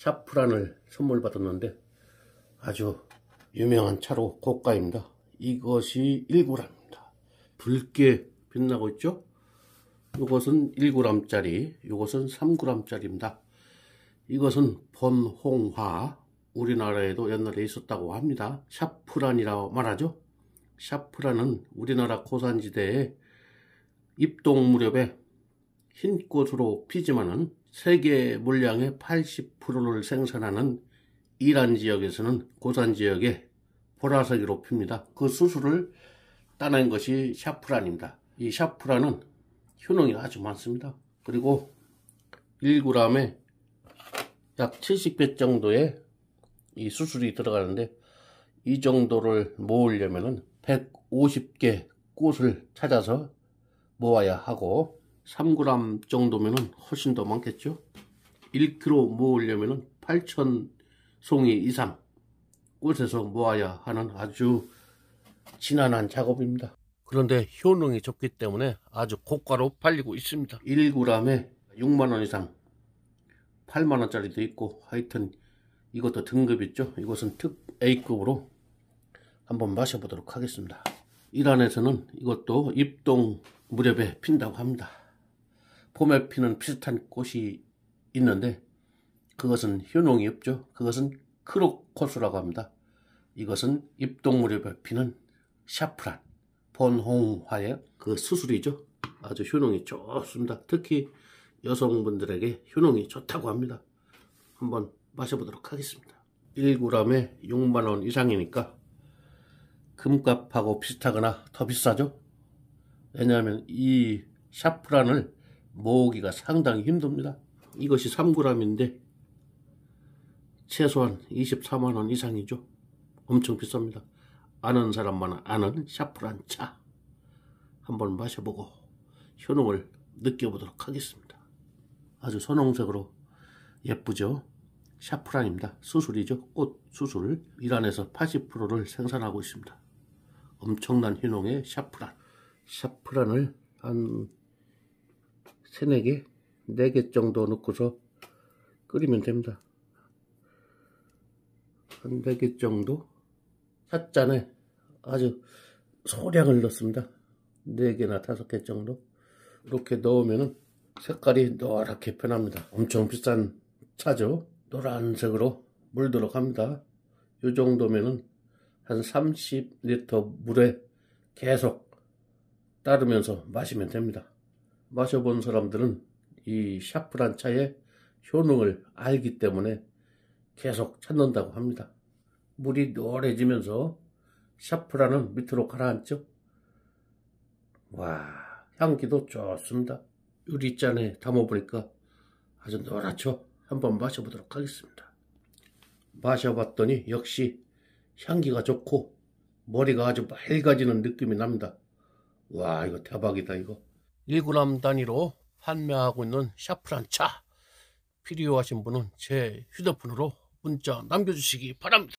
샤프란을 선물 받았는데 아주 유명한 차로 고가입니다. 이것이 1g입니다. 붉게 빛나고 있죠? 이것은 1g짜리, 이것은 3g짜리입니다. 이것은 번홍화, 우리나라에도 옛날에 있었다고 합니다. 샤프란이라고 말하죠. 샤프란은 우리나라 고산지대에 입동 무렵에 흰 꽃으로 피지만은 세계 물량의 80%를 생산하는 이란 지역에서는 고산 지역에 보라색으로 핍니다. 그 수술을 따낸 것이 샤프란입니다. 이 샤프란은 효능이 아주 많습니다. 그리고 1g에 약 70배 정도의 이 수술이 들어가는데 이 정도를 모으려면 150개 꽃을 찾아서 모아야 하고 3g 정도면 훨씬 더 많겠죠 1kg 모으려면은 8천 송이 이상 꽃에서 모아야 하는 아주 진한한 작업입니다 그런데 효능이 좋기 때문에 아주 고가로 팔리고 있습니다 1g에 6만원 이상 8만원짜리도 있고 하여튼 이것도 등급 있죠 이것은 특 A급으로 한번 마셔보도록 하겠습니다 이란에서는 이것도 입동 무렵에 핀다고 합니다 봄에 피는 비슷한 꽃이 있는데 그것은 효농이 없죠. 그것은 크로코스라고 합니다. 이것은 잎동물에 피는 샤프란, 본홍화의 그 수술이죠. 아주 효능이 좋습니다. 특히 여성분들에게 효능이 좋다고 합니다. 한번 마셔보도록 하겠습니다. 1g에 6만원 이상이니까 금값하고 비슷하거나 더 비싸죠? 왜냐하면 이 샤프란을 모으기가 상당히 힘듭니다 이것이 3g인데 최소한 24만원 이상이죠 엄청 비쌉니다 아는 사람만 아는 샤프란 차 한번 마셔보고 효능을 느껴보도록 하겠습니다 아주 선홍색으로 예쁘죠 샤프란입니다 수술이죠 꽃 수술 이란에서 80%를 생산하고 있습니다 엄청난 효능의 샤프란 샤프란을 한 3개, 4개 정도 넣고서 끓이면 됩니다. 한 4개 정도? 찻잔에 아주 소량을 넣습니다. 4개나 5개 정도. 이렇게 넣으면 색깔이 노랗게 변합니다. 엄청 비싼 차죠. 노란색으로 물도록 합니다. 이 정도면은 한 30리터 물에 계속 따르면서 마시면 됩니다. 마셔본 사람들은 이 샤프란 차의 효능을 알기 때문에 계속 찾는다고 합니다. 물이 노래지면서 샤프란은 밑으로 가라앉죠. 와 향기도 좋습니다. 유리잔에 담아보니까 아주 노랗죠. 한번 마셔보도록 하겠습니다. 마셔봤더니 역시 향기가 좋고 머리가 아주 맑아지는 느낌이 납니다. 와 이거 대박이다 이거. 1g 단위로 판매하고 있는 샤프란 차 필요하신 분은 제 휴대폰으로 문자 남겨주시기 바랍니다.